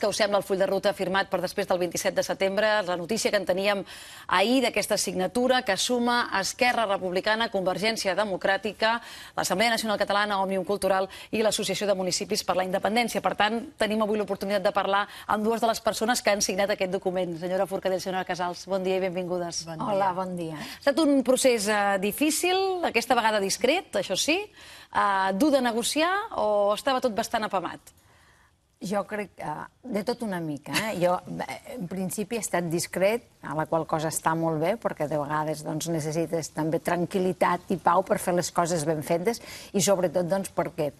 que us sembla el full de ruta firmat per després del 27 de setembre, la notícia que en teníem ahir d'aquesta signatura que suma Esquerra Republicana, Convergència Democràtica, l'Assemblea Nacional Catalana, Òmnium Cultural i l'Associació de Municipis per la Independència. Per tant, tenim avui l'oportunitat de parlar amb dues de les persones que han signat aquest document. Senyora Forcadell, senyora Casals, bon dia i benvingudes. Bon dia. Hola, bon dia. Ha estat un procés eh, difícil, aquesta vegada discret, això sí, eh, dur de negociar o estava tot bastant apamat? Jo crec que eh, de tot una mica. Eh? Jo, eh, en principi, he estat discret, a la qual cosa està molt bé, perquè de vegades doncs, necessites també tranquil·litat i pau per fer les coses ben fetes, i sobretot doncs, perquè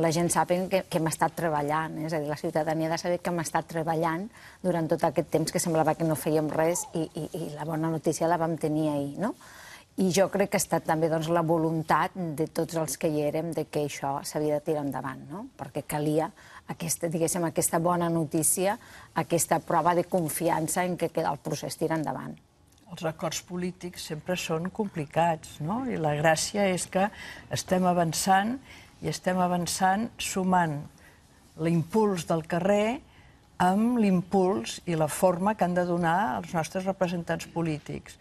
la gent sàpiguen que, que hem estat treballant, eh? és a dir, la ciutadania ha de saber que hem estat treballant durant tot aquest temps que semblava que no fèiem res i, i, i la bona notícia la vam tenir ahir, no? I jo crec que ha estat també doncs, la voluntat de tots els que hi érem de que això s'havia de tirar endavant, no? perquè calia aquesta, diguéssim, aquesta bona notícia, aquesta prova de confiança en que el procés tira endavant els acords polítics sempre són complicats, no? I la gràcia és que estem avançant i estem avançant sumant l'impuls del carrer amb l'impuls i la forma que han de donar els nostres representants polítics.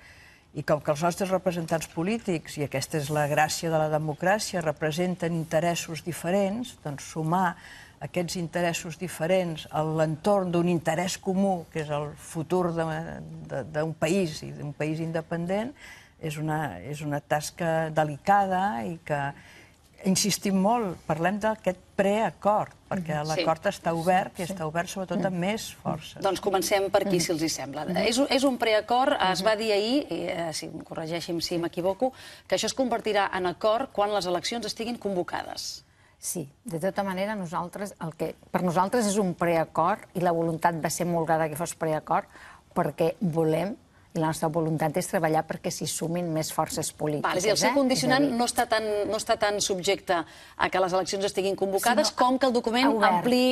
I com que els nostres representants polítics, i aquesta és la gràcia de la democràcia, representen interessos diferents, doncs sumar aquests interessos diferents a l'entorn d'un interès comú, que és el futur d'un país i d'un país independent, és una, és una tasca delicada i que, insistim molt, parlem d'aquest preacord, perquè mm-hmm. l'acord sí. està obert i està obert sobretot amb mm-hmm. més força. Doncs comencem per aquí, mm-hmm. si els hi sembla. Mm. És, és un preacord, es va dir ahir, i, eh, si em corregeixi'm si m'equivoco, que això es convertirà en acord quan les eleccions estiguin convocades. Sí, de tota manera, nosaltres, el que per nosaltres és un preacord, i la voluntat va ser molt clara que fos preacord, perquè volem i la nostra voluntat és treballar perquè s'hi sumin més forces polítiques. Vale, és dir, el seu eh? condicionant eh? no, està tan, no està tan subjecte a que les eleccions estiguin convocades si no, com que el document obert, ampli,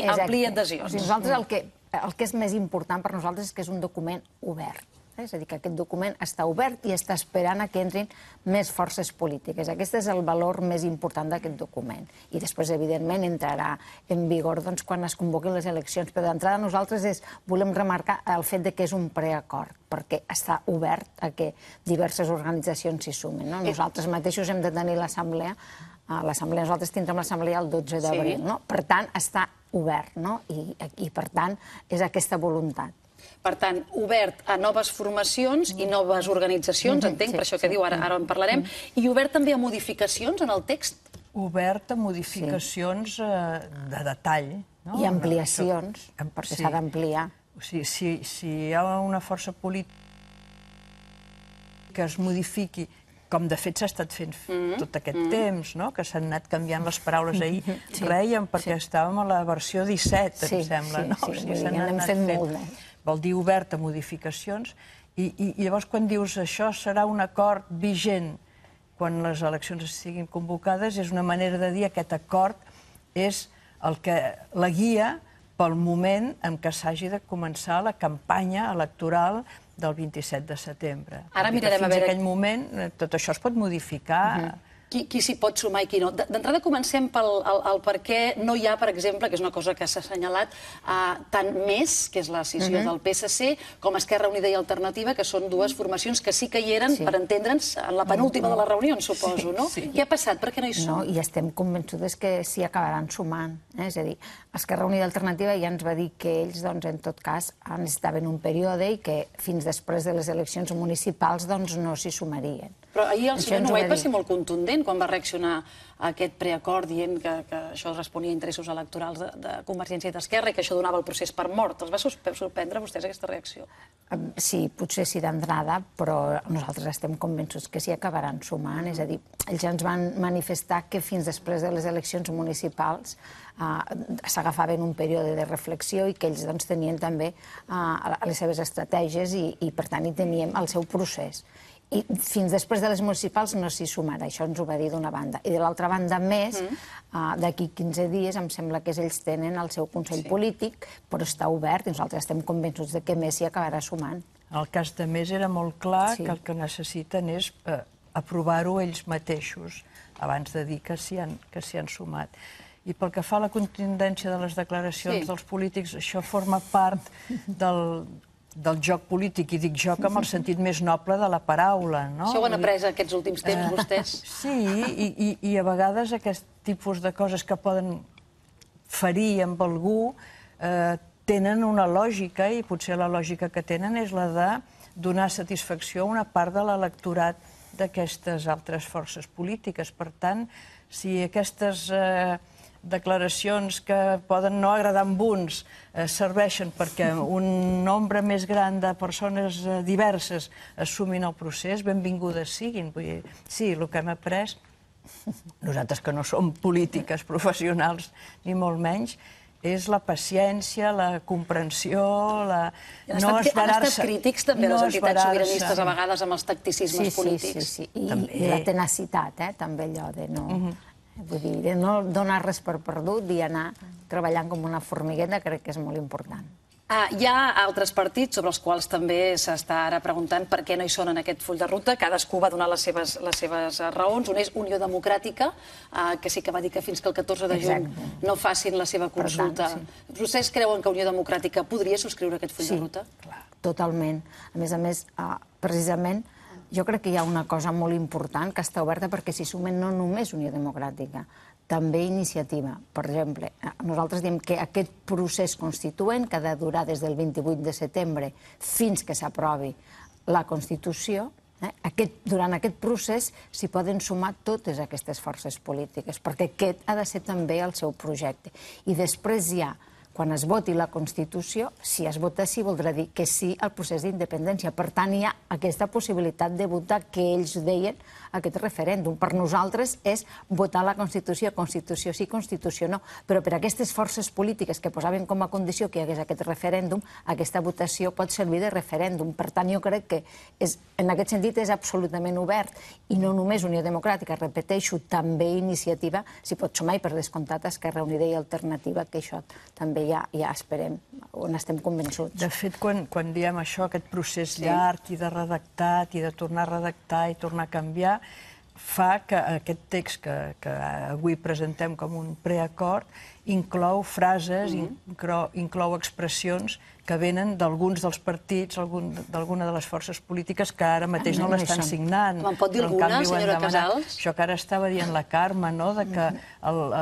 adhesions. O sigui, nosaltres el que, el que és més important per nosaltres és que és un document obert eh? és a dir, que aquest document està obert i està esperant a que entrin més forces polítiques. Aquest és el valor més important d'aquest document. I després, evidentment, entrarà en vigor doncs, quan es convoquin les eleccions. Però d'entrada nosaltres és, volem remarcar el fet de que és un preacord, perquè està obert a que diverses organitzacions s'hi sumen. No? Eh. Nosaltres mateixos hem de tenir l'assemblea l'assemblea, nosaltres tindrem l'assemblea el 12 d'abril, sí. no? Per tant, està obert, no? I, i per tant, és aquesta voluntat. Per tant, obert a noves formacions i noves organitzacions, entenc, per això que diu, ara, ara en parlarem, i obert també a modificacions en el text? Obert a modificacions sí. Eh, de detall. No? I ampliacions, en... perquè s'ha sí. d'ampliar. O sigui, si, si hi ha una força política que es modifiqui com de fet s'ha estat fent mm -hmm. tot aquest mm -hmm. temps, no? que s'han anat canviant les paraules ahir, sí. reiem perquè sí. estàvem a la versió 17, sí, em sembla. Sí, no? sí, o sigui, sí. n'hem fet, molt. molt. Eh? vol dir obert a modificacions, i, i, i llavors quan dius això serà un acord vigent quan les eleccions siguin convocades, és una manera de dir aquest acord és el que la guia pel moment en què s'hagi de començar la campanya electoral del 27 de setembre. Ara mirarem a veure... Fins aquell moment eh, tot això es pot modificar... Uh -huh qui, qui s'hi pot sumar i qui no. D'entrada comencem pel el, el per què no hi ha, per exemple, que és una cosa que s'ha assenyalat eh, tant més, que és la decisió uh mhm. -huh. del PSC, com Esquerra Unida i Alternativa, que són dues formacions que sí que hi eren, sí. per entendre'ns, en la penúltima de les reunions, suposo, sí, no? Sí. Què ha passat? Per què no hi són? No, i estem convençudes que s'hi acabaran sumant. Eh? És a dir, Esquerra Unida i Alternativa ja ens va dir que ells, doncs, en tot cas, necessitaven un període i que fins després de les eleccions municipals doncs, no s'hi sumarien. Però ahir el senyor Nuet va dir. ser molt contundent quan va reaccionar a aquest preacord dient que, que això responia a interessos electorals de, de Convergència i d'Esquerra i que això donava el procés per mort. Els va sorprendre a vostès aquesta reacció? Sí, potser sí d'entrada, però nosaltres estem convençuts que s'hi acabaran sumant. És a dir, ells ens van manifestar que fins després de les eleccions municipals eh, s'agafaven un període de reflexió i que ells doncs, tenien també eh, les seves estratègies i, i, per tant, hi teníem el seu procés i fins després de les municipals no s'hi sumarà, això ens ho va dir d'una banda. I de l'altra banda, més, mm. uh, d'aquí 15 dies em sembla que ells tenen el seu Consell sí. Polític, però està obert i nosaltres estem convençuts de que més s'hi acabarà sumant. En el cas de més era molt clar sí. que el que necessiten és eh, aprovar-ho ells mateixos abans de dir que s'hi han, que han sumat. I pel que fa a la contundència de les declaracions sí. dels polítics, això forma part del, del joc polític, i dic joc amb el sentit més noble de la paraula. No? Això ho han après aquests últims temps, eh, vostès. sí, i, i, i a vegades aquest tipus de coses que poden ferir amb algú eh, tenen una lògica, i potser la lògica que tenen és la de donar satisfacció a una part de l'electorat d'aquestes altres forces polítiques. Per tant, si aquestes eh, declaracions que poden no agradar amb uns eh, serveixen perquè un nombre més gran de persones eh, diverses assumin el procés, benvingudes siguin. Vull dir, sí, el que hem après, nosaltres que no som polítiques professionals, ni molt menys, és la paciència, la comprensió, la... Han no esperar-se... han estat crítics també no les entitats sobiranistes a vegades amb els tacticismes sí, sí, polítics. Sí, sí, sí. I, també... i la tenacitat, eh, també allò de no... Uh -huh Vull dir, de no donar res per perdut i anar treballant com una formigueta crec que és molt important. Ah, hi ha altres partits sobre els quals també s'està ara preguntant per què no hi són en aquest full de ruta. Cadascú va donar les seves, les seves eh, raons. Un és Unió Democràtica, ah, que sí que va dir que fins que el 14 de juny Exacte. no facin la seva consulta. Tant, sí. Vostès creuen que Unió Democràtica podria subscriure aquest full sí, de ruta? Clar, totalment. A més a més, ah, precisament, jo crec que hi ha una cosa molt important que està oberta perquè s'hi sumen no només Unió Democràtica, també iniciativa. Per exemple, eh, nosaltres diem que aquest procés constituent, que ha de durar des del 28 de setembre fins que s'aprovi la Constitució, eh, aquest, durant aquest procés s'hi poden sumar totes aquestes forces polítiques, perquè aquest ha de ser també el seu projecte. I després hi ha ja, quan es voti la Constitució, si es vota sí, voldrà dir que sí al procés d'independència. Per tant, hi ha aquesta possibilitat de votar que ells deien aquest referèndum. Per nosaltres és votar la Constitució, Constitució sí, Constitució no. Però per aquestes forces polítiques que posaven com a condició que hi hagués aquest referèndum, aquesta votació pot servir de referèndum. Per tant, jo crec que és, en aquest sentit és absolutament obert i no només Unió Democràtica, repeteixo, també iniciativa, si pot sumar i per descomptat Esquerra Unida i Alternativa, que això també ja, ja esperem, on estem convençuts. De fet, quan, quan diem això, aquest procés sí. llarg i de redactat i de tornar a redactar i tornar a canviar, fa que aquest text que, que avui presentem com un preacord inclou frases, mm -hmm. inclou, inclou expressions que venen d'alguns dels partits, algun, d'alguna de les forces polítiques que ara mateix ah, no, no l'estan signant. Me'n pot dir alguna, senyora demanat, Casals? Això que ara estava dient la Carme, no?, de que mhm. el, eh,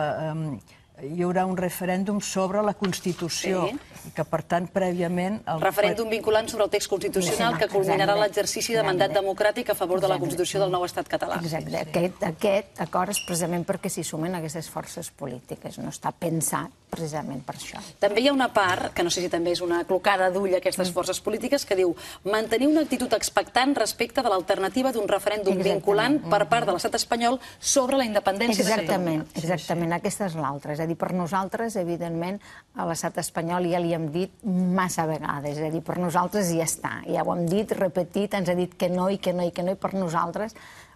eh, hi haurà un referèndum sobre la Constitució, sí. que per tant prèviament... El... Referèndum vinculant sobre el text constitucional sí, que culminarà l'exercici de mandat democràtic a favor de la Constitució del nou estat català. Exacte, aquest, aquest acord és precisament perquè s'hi sumen aquestes forces polítiques, no està pensat precisament per això. També hi ha una part, que no sé si també és una clocada d'ull a aquestes mm. forces polítiques, que diu mantenir una actitud expectant respecte de l'alternativa d'un referèndum exactament. vinculant mm, per part mm. de l'estat espanyol sobre la independència exactament, de Catalunya. Exactament, aquesta és l'altra. És a dir, per nosaltres, evidentment, a l'estat espanyol ja li hem dit massa vegades. És a dir, per nosaltres ja està. Ja ho hem dit, repetit, ens ha dit que no i que no i que no, i per nosaltres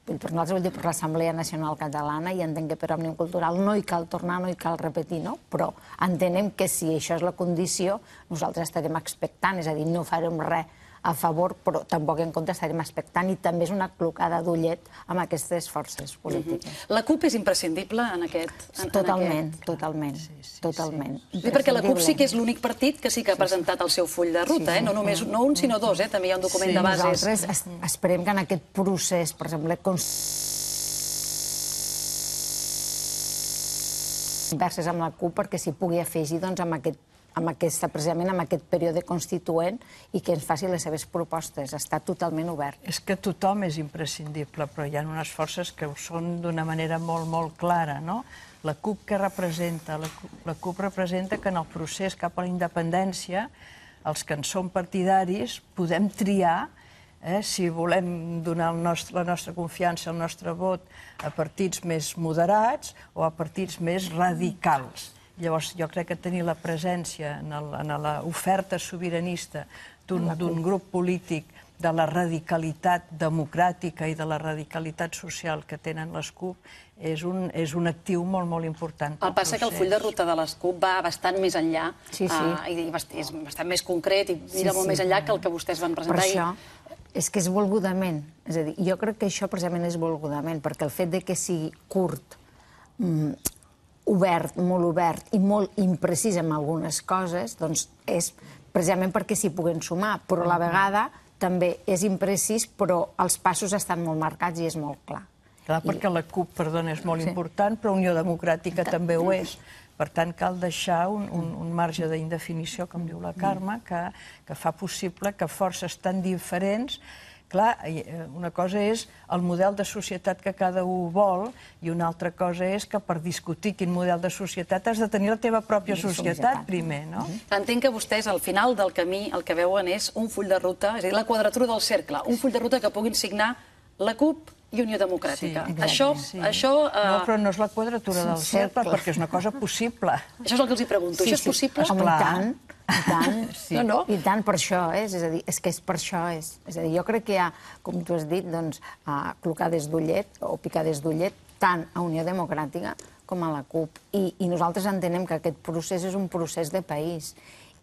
Vull, per nosaltres vull dir per l'Assemblea Nacional Catalana i entenc que per Òmnium Cultural no hi cal tornar, no hi cal repetir, no? Però entenem que si això és la condició, nosaltres estarem expectant, és a dir, no farem res a favor, però tampoc en contra estarem expectant i també és una clocada d'ullet amb aquestes forces polítiques. Mm -hmm. La CUP és imprescindible en aquest... En, totalment, en aquest... totalment, sí, sí, totalment. Sí, sí. Perquè la CUP sí que és l'únic partit que sí que ha presentat el seu full de ruta, sí, eh? sí. eh? no només mm. no un sinó dos, eh? també hi ha un document sí, de bases. Nosaltres es mm. esperem que en aquest procés, per exemple, converses amb la CUP perquè s'hi pugui afegir doncs, amb aquest amb aquesta, precisament amb aquest període constituent i que ens faci les seves propostes. Està totalment obert. És que tothom és imprescindible, però hi ha unes forces que ho són d'una manera molt, molt clara, no? La CUP que representa? La CUP, la CUP representa que en el procés cap a la independència els que en som partidaris podem triar eh, si volem donar el nostre, la nostra confiança, el nostre vot a partits més moderats o a partits més radicals. Llavors, jo crec que tenir la presència en l'oferta sobiranista d'un grup polític de la radicalitat democràtica i de la radicalitat social que tenen les CUP és un, és un actiu molt, molt important. El passa que el full de ruta de les CUP va bastant més enllà sí, sí. Uh, i bast és bastant més concret i mira sí, molt sí, més enllà que el que vostès van presentar. Per això, és que és volgudament. És a dir, jo crec que això precisament és volgudament, perquè el fet de que sigui curt, mm, obert, molt obert i molt imprecís en algunes coses, doncs és precisament perquè s'hi puguen sumar, però a la vegada també és imprecís, però els passos estan molt marcats i és molt clar. Clar, perquè la CUP, perdona, és molt sí. important, però Unió Democràtica també ho és. Per tant, cal deixar un, un, un marge d'indefinició, com diu la Carme, que, que fa possible que forces tan diferents Clar, eh, una cosa és el model de societat que cada un vol i una altra cosa és que per discutir quin model de societat has de tenir la teva pròpia societat, primer, no? Entenc que vostès al final del camí el que veuen és un full de ruta, és a dir, la quadratura del cercle, un full de ruta que puguin signar la CUP, i Unió Democràtica. Sí, això, sí. això, eh... No, però no és la quadratura sí, del cercle, perquè és una cosa possible. Això és el que els hi pregunto. Sí, això és sí. possible? Home, Esclar. i tant. I tant, sí. no, no. I tant per això és, és a dir, és que és per això és. És a dir, jo crec que hi ha, com tu has dit, doncs, clocar clocades d'ullet o picades d'ullet tant a Unió Democràtica com a la CUP. I, I nosaltres entenem que aquest procés és un procés de país.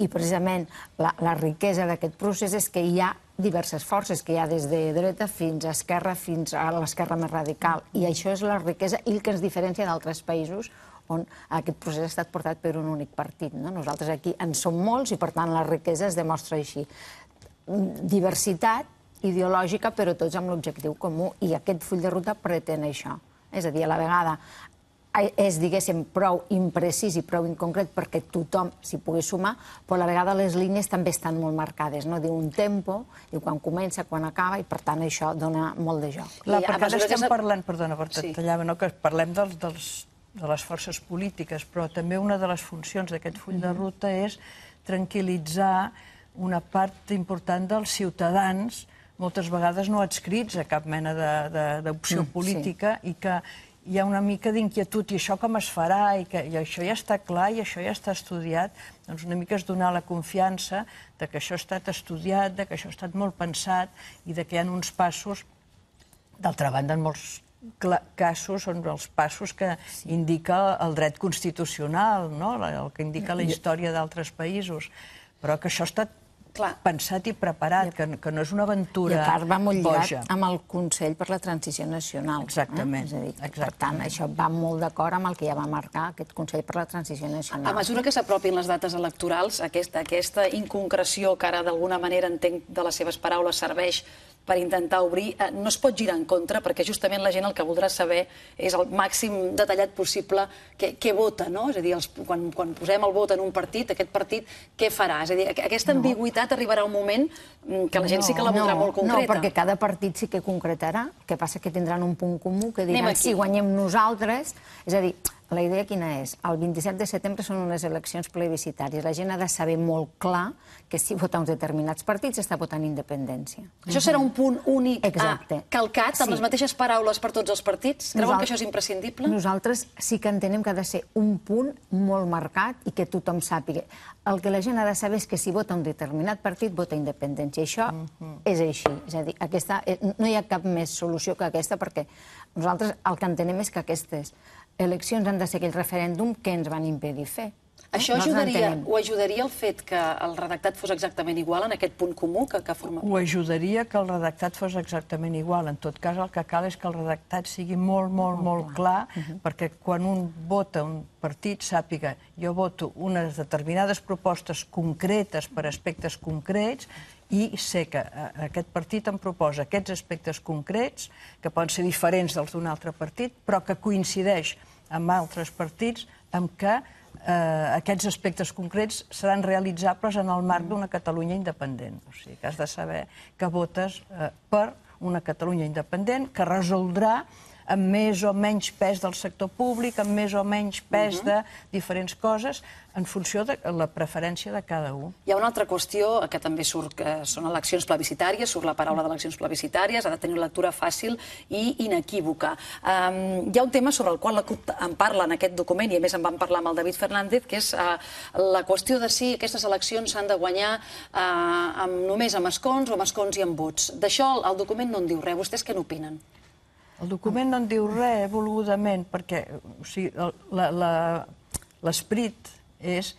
I precisament la, la riquesa d'aquest procés és que hi ha diverses forces que hi ha des de dreta fins a esquerra, fins a l'esquerra més radical. I això és la riquesa i el que ens diferencia d'altres països on aquest procés ha estat portat per un únic partit. No? Nosaltres aquí en som molts i, per tant, la riquesa es demostra així. Diversitat ideològica, però tots amb l'objectiu comú, i aquest full de ruta pretén això. És a dir, a la vegada és, diguéssim, prou imprecís i prou inconcret perquè tothom s'hi pugui sumar, però a la vegada les línies també estan molt marcades, no? Diu un tempo, diu quan comença, quan acaba, i per tant això dona molt de joc. Clar, perquè ara estem parlant, perdona, per tallar, tallava, no? que parlem dels, dels, de les forces polítiques, però també una de les funcions d'aquest full de ruta és tranquil·litzar una part important dels ciutadans moltes vegades no adscrits a cap mena d'opció mm, política sí. i que, hi ha una mica d'inquietud, i això com es farà, i, que, i això ja està clar, i això ja està estudiat, doncs una mica és donar la confiança de que això ha estat estudiat, de que això ha estat molt pensat, i de que hi ha uns passos, d'altra banda, en molts casos són els passos que indica el dret constitucional, no? el que indica la història d'altres països, però que això ha estat Clar. pensat i preparat, que, que no és una aventura boja. I a part va molt lligat amb el Consell per la Transició Nacional. Eh? Exactament. Eh? És a dir, Exactament. Per tant, això va molt d'acord amb el que ja va marcar aquest Consell per la Transició Nacional. A mesura que s'apropin les dates electorals, aquesta, aquesta inconcreció que ara d'alguna manera entenc de les seves paraules serveix per intentar obrir, eh, no es pot girar en contra, perquè justament la gent el que voldrà saber és el màxim detallat possible què, què vota, no? És a dir, els, quan, quan posem el vot en un partit, aquest partit què farà? És a dir, aquesta ambigüitat no. arribarà un moment mm, que la gent no, sí que la voldrà no, molt concreta. No, perquè cada partit sí que concretarà, el que passa que tindran un punt comú que diran si guanyem nosaltres, és a dir, la idea quina és? El 27 de setembre són unes eleccions plebiscitàries. La gent ha de saber molt clar que si vota uns determinats partits està votant independència. Això serà un punt únic Exacte. calcat, amb sí. les mateixes paraules per tots els partits? Creuen Nosaltres, que això és imprescindible? Nosaltres sí que entenem que ha de ser un punt molt marcat i que tothom sàpiga. El que la gent ha de saber és que si vota un determinat partit, vota independència. Això mm -hmm. és així. És a dir, aquesta, eh, no hi ha cap més solució que aquesta perquè nosaltres el que entenem és que aquestes eleccions han de ser aquell referèndum que ens van impedir fer. Eh? Això ajudaria, ho ajudaria el fet que el redactat fos exactament igual en aquest punt comú que, que forma? Ho ajudaria que el redactat fos exactament igual. En tot cas, el que cal és que el redactat sigui molt, molt, molt, molt clar, clar uh mhm. -huh. perquè quan un vota un partit sàpiga jo voto unes determinades propostes concretes per aspectes concrets i sé que eh, aquest partit em proposa aquests aspectes concrets, que poden ser diferents dels d'un altre partit, però que coincideix amb altres partits en què eh, aquests aspectes concrets seran realitzables en el marc d'una Catalunya independent. O sigui, que has de saber que votes eh, per una Catalunya independent que resoldrà amb més o menys pes del sector públic, amb més o menys pes uh -huh. de diferents coses, en funció de la preferència de cada un. Hi ha una altra qüestió que també surt, que són eleccions plebiscitàries, surt la paraula d'eleccions plebiscitàries, ha de tenir una lectura fàcil i inequívoca. Um, hi ha un tema sobre el qual la CUP en parla en aquest document, i a més en vam parlar amb el David Fernández, que és uh, la qüestió de si aquestes eleccions s'han de guanyar uh, amb, només amb escons o amb escons i amb vots. D'això el document no en diu res. Vostès què n'opinen? El document no en diu res eh, volgudament, perquè o sigui, l'esperit és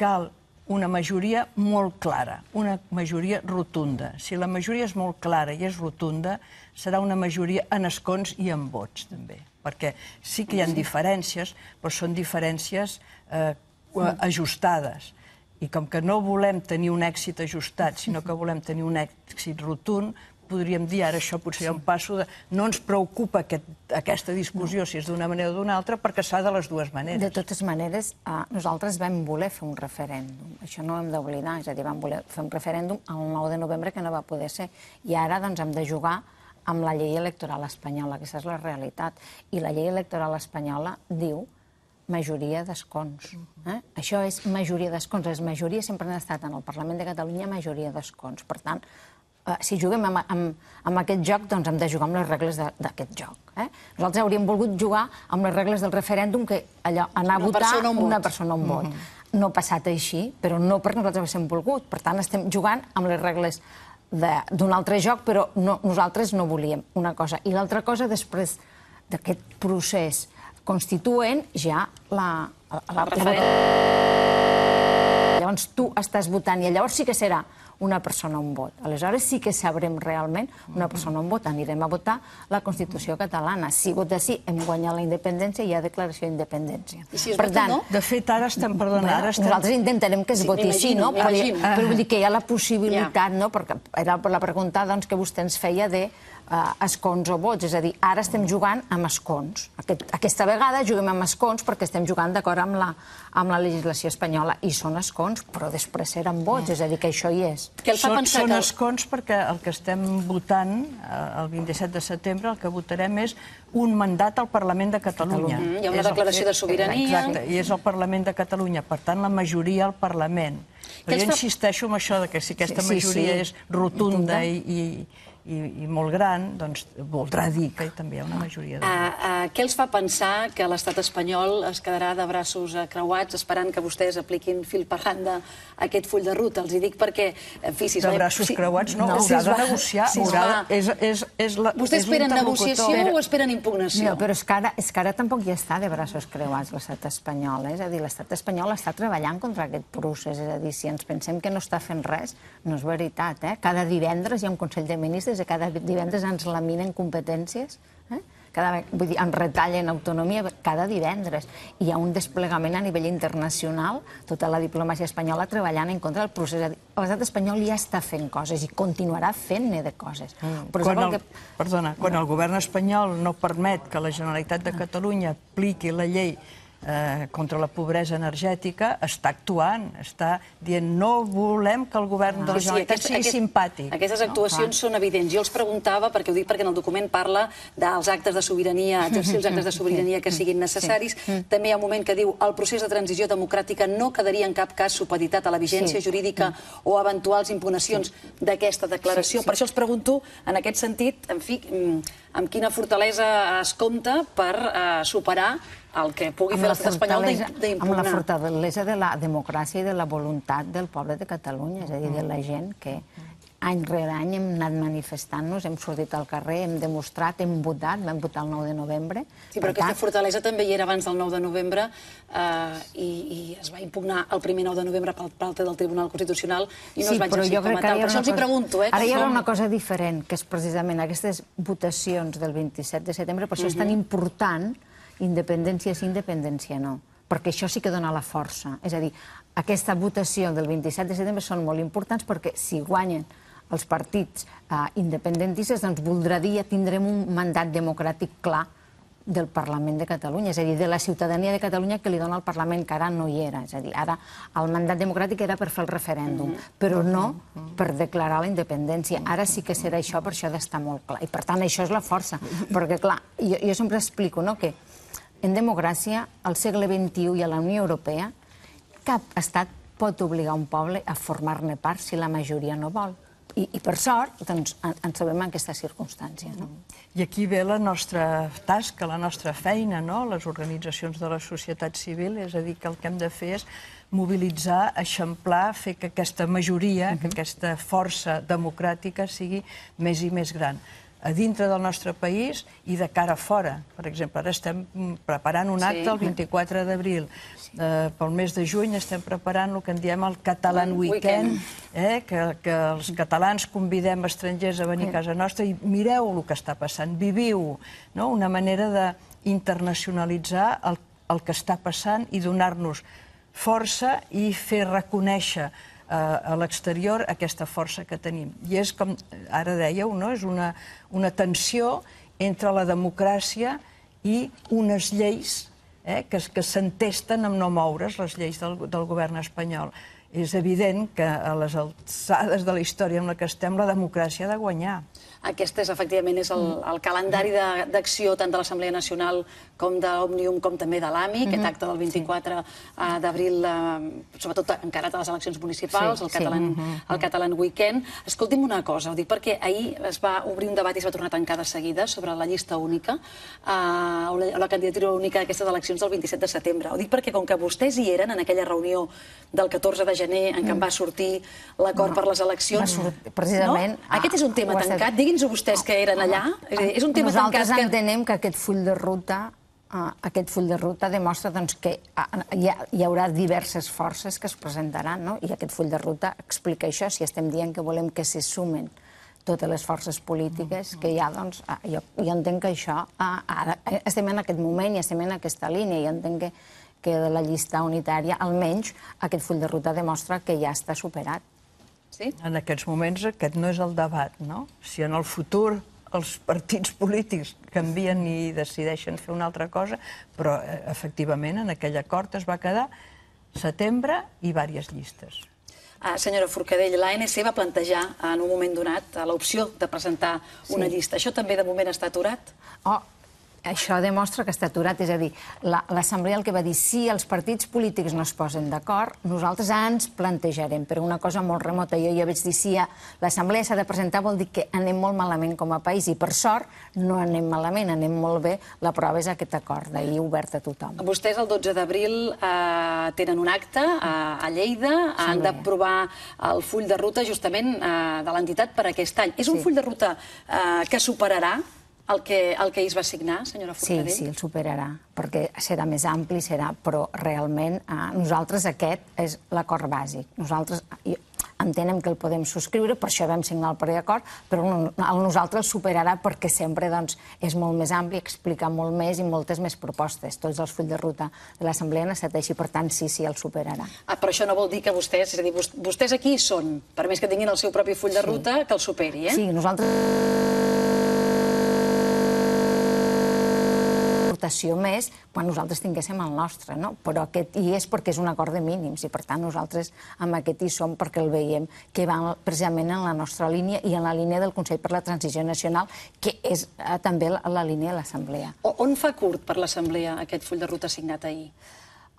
cal una majoria molt clara, una majoria rotunda. Si la majoria és molt clara i és rotunda, serà una majoria en escons i en vots, també. Perquè sí que hi ha diferències, però són diferències eh, ajustades. I com que no volem tenir un èxit ajustat, sinó que volem tenir un èxit rotund, podríem dir, ara això potser ha un passo de... No ens preocupa aquest, aquesta discussió, no. si és d'una manera o d'una altra, perquè s'ha de les dues maneres. De totes maneres, eh, nosaltres vam voler fer un referèndum. Això no ho hem d'oblidar, és a dir, vam voler fer un referèndum el 9 de novembre que no va poder ser. I ara, doncs, hem de jugar amb la llei electoral espanyola. Aquesta és la realitat. I la llei electoral espanyola diu majoria d'escons. Eh? Això és majoria d'escons. Les majories sempre han estat en el Parlament de Catalunya majoria d'escons. Per tant, Eh, si juguem amb, amb, amb aquest joc, doncs hem de jugar amb les regles d'aquest joc. Eh? Nosaltres hauríem volgut jugar amb les regles del referèndum, que allò, anar a votar persona un una persona un vot. Mm -hmm. No ha passat així, però no perquè nosaltres ho hem volgut. Per tant, estem jugant amb les regles d'un altre joc, però no, nosaltres no volíem una cosa. I l'altra cosa, després d'aquest procés constituent, ja la... la, la, la llavors doncs tu estàs votant i llavors sí que serà una persona un vot. Aleshores sí que sabrem realment una mm-hmm. persona un vot. Anirem a votar la Constitució mm-hmm. catalana. Si vota sí, hem guanyat la independència i hi ha declaració d'independència. Si per tant, no? De fet, ara estem, perdona, bueno, ara estem... Nosaltres intentarem que es sí, voti sí, no? Però, però vull dir que hi ha la possibilitat, yeah. no? Perquè era la pregunta doncs, que vostè ens feia de Eh, escons o vots. És a dir, ara estem jugant amb escons. Aquest, aquesta vegada juguem amb escons perquè estem jugant d'acord amb, la, amb la legislació espanyola. I són escons, però després seran vots. És a dir, que això hi és. Què el fa són, són que... escons perquè el que estem votant eh, el 27 de setembre, el que votarem és un mandat al Parlament de Catalunya. Catalunya. Mm, hi ha una és declaració el, de sobirania. Exacte, i és el Parlament de Catalunya. Per tant, la majoria al Parlament. Però jo insisteixo en això, de que si aquesta sí, sí, majoria sí. és rotunda, rotunda. i, i i, i molt gran, doncs voldrà dir que també hi ha una majoria de... Uh, uh, què els fa pensar que l'estat espanyol es quedarà de braços creuats esperant que vostès apliquin fil per randa aquest full de ruta? Els hi dic perquè, en eh, fi, si... De eh, braços si... creuats no, no haurà si de va, negociar. Si haurà, va... és, és, és la, Vostès esperen negociació però... o esperen impugnació? No, però és que, ara, és que ara tampoc hi està de braços creuats l'estat espanyol. Eh? És a dir, l'estat espanyol està treballant contra aquest procés. És a dir, si ens pensem que no està fent res, no és veritat. Eh? Cada divendres hi ha un Consell de Ministres competències i cada divendres ens laminen competències. Eh? Cada, vull dir, ens retallen autonomia cada divendres. I hi ha un desplegament a nivell internacional, tota la diplomàcia espanyola treballant en contra del procés. L'estat espanyol ja està fent coses i continuarà fent-ne de coses. Mm. Però quan el, que... Perdona, quan no. el govern espanyol no permet que la Generalitat de ah. Catalunya apliqui la llei eh, contra la pobresa energètica està actuant, està dient no volem que el govern de la ah. Generalitat sigui simpàtic. Aquestes actuacions ah. són evidents. Jo els preguntava, perquè ho dic perquè en el document parla dels actes de sobirania, exercir els actes de sobirania que siguin necessaris. Mm. També hi ha un moment que diu el procés de transició democràtica no quedaria en cap cas supeditat a la vigència jurídica mm. o eventuals impugnacions d'aquesta declaració. Per això els pregunto, en aquest sentit, en fi, mm, amb quina fortalesa es compta per eh, superar el que pugui fer l'estat espanyol d'impugnar. Amb la fortalesa de la democràcia i de la voluntat del poble de Catalunya, és a dir, de la gent que any rere any hem anat manifestant-nos, hem sortit al carrer, hem demostrat, hem votat, vam votar el 9 de novembre. Sí, però aquesta fortalesa també hi era abans del 9 de novembre eh, i, i es va impugnar el primer 9 de novembre pel palte del Tribunal Constitucional i no sí, es va exercir com a tal. Per això els hi pregunto, eh? Ara hi ha una cosa diferent, que és precisament aquestes votacions del 27 de setembre, per això uh -huh. és tan important independència sí, independència no, perquè això sí que dona la força. És a dir, aquesta votació del 27 de setembre són molt importants perquè si guanyen els partits eh, independentistes, doncs voldrà dir ja tindrem un mandat democràtic clar del Parlament de Catalunya, és a dir, de la ciutadania de Catalunya que li dona el Parlament, que ara no hi era. És a dir, ara el mandat democràtic era per fer el referèndum, mm-hmm. però mm-hmm. no mm-hmm. per declarar la independència. Ara sí que serà això, per això ha d'estar molt clar. I, per tant, això és la força, perquè, clar, jo, jo sempre explico no, que en democràcia, al segle XXI i a la Unió Europea, cap estat pot obligar un poble a formar-ne part si la majoria no vol. I, i per sort, doncs, ens trobem en aquesta circumstància. No? I aquí ve la nostra tasca, la nostra feina, no? les organitzacions de la societat civil, és a dir, que el que hem de fer és mobilitzar, eixamplar, fer que aquesta majoria, uh -huh. que aquesta força democràtica sigui més i més gran a dintre del nostre país i de cara a fora. Per exemple, ara estem preparant un acte sí. el 24 d'abril. Sí. Eh, pel mes de juny estem preparant el que en diem el Catalan Weekend, weekend. Eh, que, que els catalans convidem estrangers a venir a casa nostra i mireu el que està passant, viviu. No? Una manera d'internacionalitzar el, el que està passant i donar-nos força i fer reconèixer a l'exterior aquesta força que tenim. I és, com ara dèieu, no? és una, una tensió entre la democràcia i unes lleis eh, que, que s'entesten amb no moure's, les lleis del, del govern espanyol. És evident que a les alçades de la història en la que estem, la democràcia ha de guanyar. Aquest és, efectivament, és el, el calendari d'acció tant de l'Assemblea Nacional com d'Òmnium, com també de l'AMI, mm -hmm. aquest mhm. acte del 24 sí. Eh, d'abril, eh, sobretot encara a les eleccions municipals, sí, el, Catalan, sí. mm -hmm. el Catalan Weekend. Escolti'm una cosa, ho dic perquè ahir es va obrir un debat i es va tornar a tancar de seguida sobre la llista única, eh, o la, la candidatura única d'aquestes eleccions del 27 de setembre. Ho dic perquè com que vostès hi eren en aquella reunió del 14 de gener en què mm. va sortir l'acord no, per les eleccions... Sortir, precisament... No? Aquest és un ah, tema tancat. Digui'ns-ho vostès que eren allà. És, és un tema Nosaltres tancat que... entenem que aquest full de ruta aquest full de ruta demostra doncs, que hi, ha, hi haurà diverses forces que es presentaran, no? i aquest full de ruta explica això, si estem dient que volem que s'hi sumen totes les forces polítiques mm, mm. que hi ha, doncs, jo, jo entenc que això... Ara, estem en aquest moment i estem en aquesta línia, i entenc que, que de la llista unitària, almenys, aquest full de ruta demostra que ja està superat. Sí? En aquests moments aquest no és el debat, no? Si en el futur els partits polítics canvien i decideixen fer una altra cosa, però eh, efectivament en aquell acord es va quedar setembre i diverses llistes. Ah, senyora Forcadell, l'ANC va plantejar en un moment donat eh, l'opció de presentar sí. una llista. Això també de moment està aturat? Oh, això demostra que està aturat, és a dir, l'Assemblea el que va dir, si els partits polítics no es posen d'acord, nosaltres ens plantejarem, però una cosa molt remota, jo ja vaig dir, si l'Assemblea s'ha de presentar vol dir que anem molt malament com a país, i per sort no anem malament, anem molt bé, la prova és aquest acord d'ahir obert a tothom. Vostès el 12 d'abril eh, tenen un acte eh, a Lleida, han d'aprovar el full de ruta justament eh, de l'entitat per aquest any. És un full de ruta eh, que superarà el que, el que ells va signar, senyora Forcadell? Sí, sí, el superarà, perquè serà més ampli, serà, però realment eh, nosaltres aquest és l'acord bàsic. Nosaltres entenem que el podem subscriure, per això vam signar el preacord, però el nosaltres el superarà perquè sempre doncs, és molt més ampli, explica molt més i moltes més propostes. Tots els fulls de ruta de l'Assemblea han estat així, per tant, sí, sí, el superarà. Ah, però això no vol dir que vostès, és a dir, vostès aquí són, per més que tinguin el seu propi full de ruta, que el superi, eh? Sí, nosaltres aportació més quan nosaltres tinguéssim el nostre, no? Però aquest hi és perquè és un acord de mínims i, per tant, nosaltres amb aquest hi som perquè el veiem que va precisament en la nostra línia i en la línia del Consell per la Transició Nacional, que és eh, també la, la línia de l'Assemblea. On fa curt per l'Assemblea aquest full de ruta signat ahir?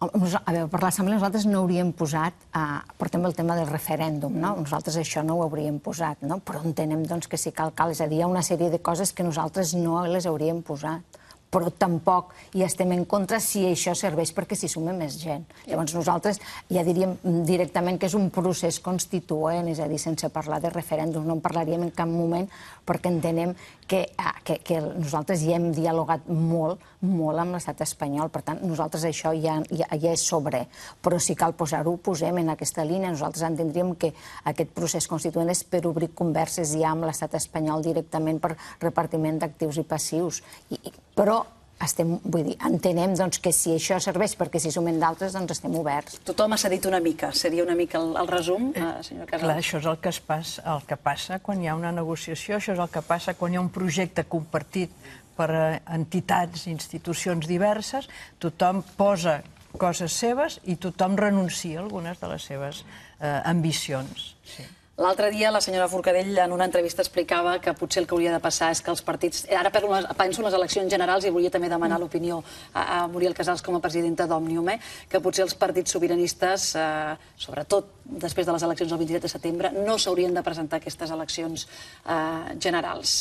A veure, per l'Assemblea nosaltres no hauríem posat, eh, portem el tema del referèndum, no? Mm. Nosaltres això no ho hauríem posat, no? Però entenem, doncs, que sí que cal, cal. És a dir, hi ha una sèrie de coses que nosaltres no les hauríem posat però tampoc hi estem en contra si això serveix perquè s'hi suma més gent. Llavors nosaltres ja diríem mm, directament que és un procés constituent, és a dir, sense parlar de referèndum, no en parlaríem en cap moment perquè entenem que, ah, que, que nosaltres hi hem dialogat molt, molt amb l'estat espanyol. Per tant, nosaltres això ja, ja, ja és sobre. Però si cal posar-ho, posem en aquesta línia. Nosaltres entendríem que aquest procés constituent és per obrir converses ja amb l'estat espanyol directament per repartiment d'actius i passius. I, però estem, vull dir, entenem doncs, que si això serveix perquè si sumen d'altres, doncs estem oberts. Tothom ha cedit una mica, seria una mica el, el resum, eh, eh senyor Casal. Clar, això és el que, es pas, el que passa quan hi ha una negociació, això és el que passa quan hi ha un projecte compartit per eh, entitats, i institucions diverses, tothom posa coses seves i tothom renuncia a algunes de les seves eh, ambicions. Sí. L'altre dia la senyora Forcadell en una entrevista explicava que potser el que hauria de passar és que els partits... Ara penso en les eleccions generals i volia també demanar mm. l'opinió a, a Muriel Casals com a presidenta d'Òmnium, eh? que potser els partits sobiranistes, eh, sobretot després de les eleccions del 27 de setembre, no s'haurien de presentar aquestes eleccions eh, generals.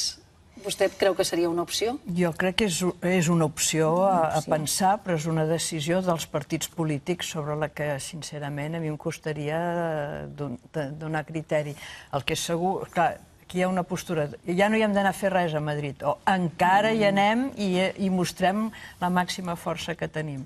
Vostè creu que seria una opció? Jo crec que és, és una opció a, a pensar, però és una decisió dels partits polítics sobre la que, sincerament, a mi em costaria eh, donar criteri. El que és segur... Clar, aquí hi ha una postura, ja no hi hem d'anar a fer res a Madrid, o encara hi mm. anem i, eh, i mostrem la màxima força que tenim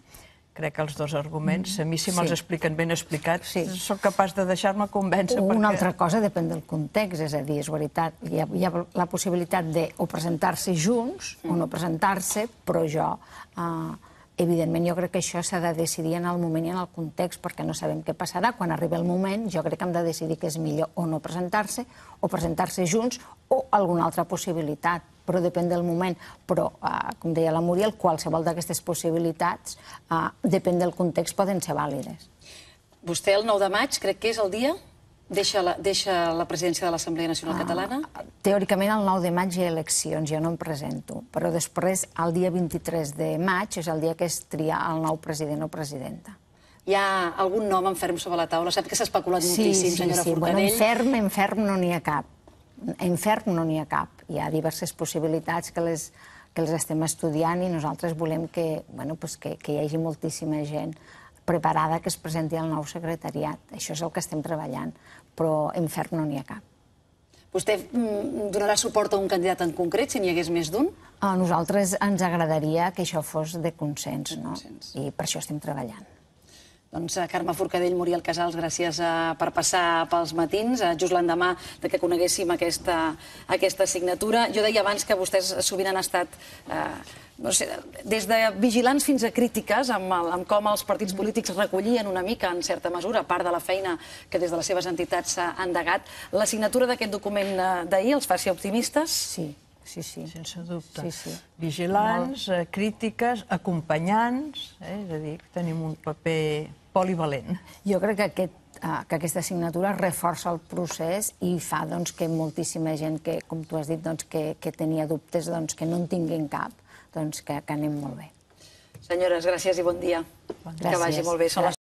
crec que els dos arguments, mm. a mi si sí. me'ls expliquen ben explicats, sí. sóc capaç de deixar-me convèncer. Una perquè... altra cosa depèn del context, és a dir, és veritat, hi ha, hi ha la possibilitat de o presentar-se junts mm. o no presentar-se, però jo... Eh, evidentment jo crec que això s'ha de decidir en el moment i en el context, perquè no sabem què passarà. Quan arribi el moment, jo crec que hem de decidir que és millor o no presentar-se, o presentar-se junts, o alguna altra possibilitat però depèn del moment. Però, eh, com deia la Muriel, qualsevol d'aquestes possibilitats, eh, depèn del context, poden ser vàlides. Vostè el 9 de maig, crec que és el dia, deixa la, deixa la presidència de l'Assemblea Nacional ah, Catalana? Teòricament el 9 de maig hi ha eleccions, jo no em presento. Però després, el dia 23 de maig, és el dia que es tria el nou president o presidenta hi ha algun nom en ferm sobre la taula? Sap que s'ha especulat moltíssim, sí, sí, senyora sí. Forcadell. Bueno, en ferm, en ferm no n'hi ha cap. A infern no n'hi ha cap. Hi ha diverses possibilitats que les, que les estem estudiant i nosaltres volem que, bueno, pues que, que hi hagi moltíssima gent preparada que es presenti al nou secretariat. Això és el que estem treballant, però infern no n'hi ha cap. Vostè mm, donarà suport a un candidat en concret, si n'hi hagués més d'un? A nosaltres ens agradaria que això fos de consens, no? de consens. i per això estem treballant. Doncs eh, Carme Forcadell, Muriel Casals, gràcies eh, per passar pels matins, eh, just l'endemà de que coneguéssim aquesta, aquesta signatura. Jo deia abans que vostès sovint han estat... Eh, no sé, des de vigilants fins a crítiques amb, el, amb com els partits polítics recollien una mica, en certa mesura, part de la feina que des de les seves entitats s'ha endegat. La signatura d'aquest document d'ahir els ser optimistes? Sí, sí, sí. Sense dubte. Sí, sí. Vigilants, Molt... crítiques, acompanyants, eh? és a dir, tenim un paper polivalent. Jo crec que aquest eh, que aquesta assignatura reforça el procés i fa doncs, que moltíssima gent que, com tu has dit, doncs, que, que tenia dubtes, doncs, que no en tinguin cap, doncs, que, que anem molt bé. Senyores, gràcies i bon dia. Gràcies. Que vagi molt bé. Són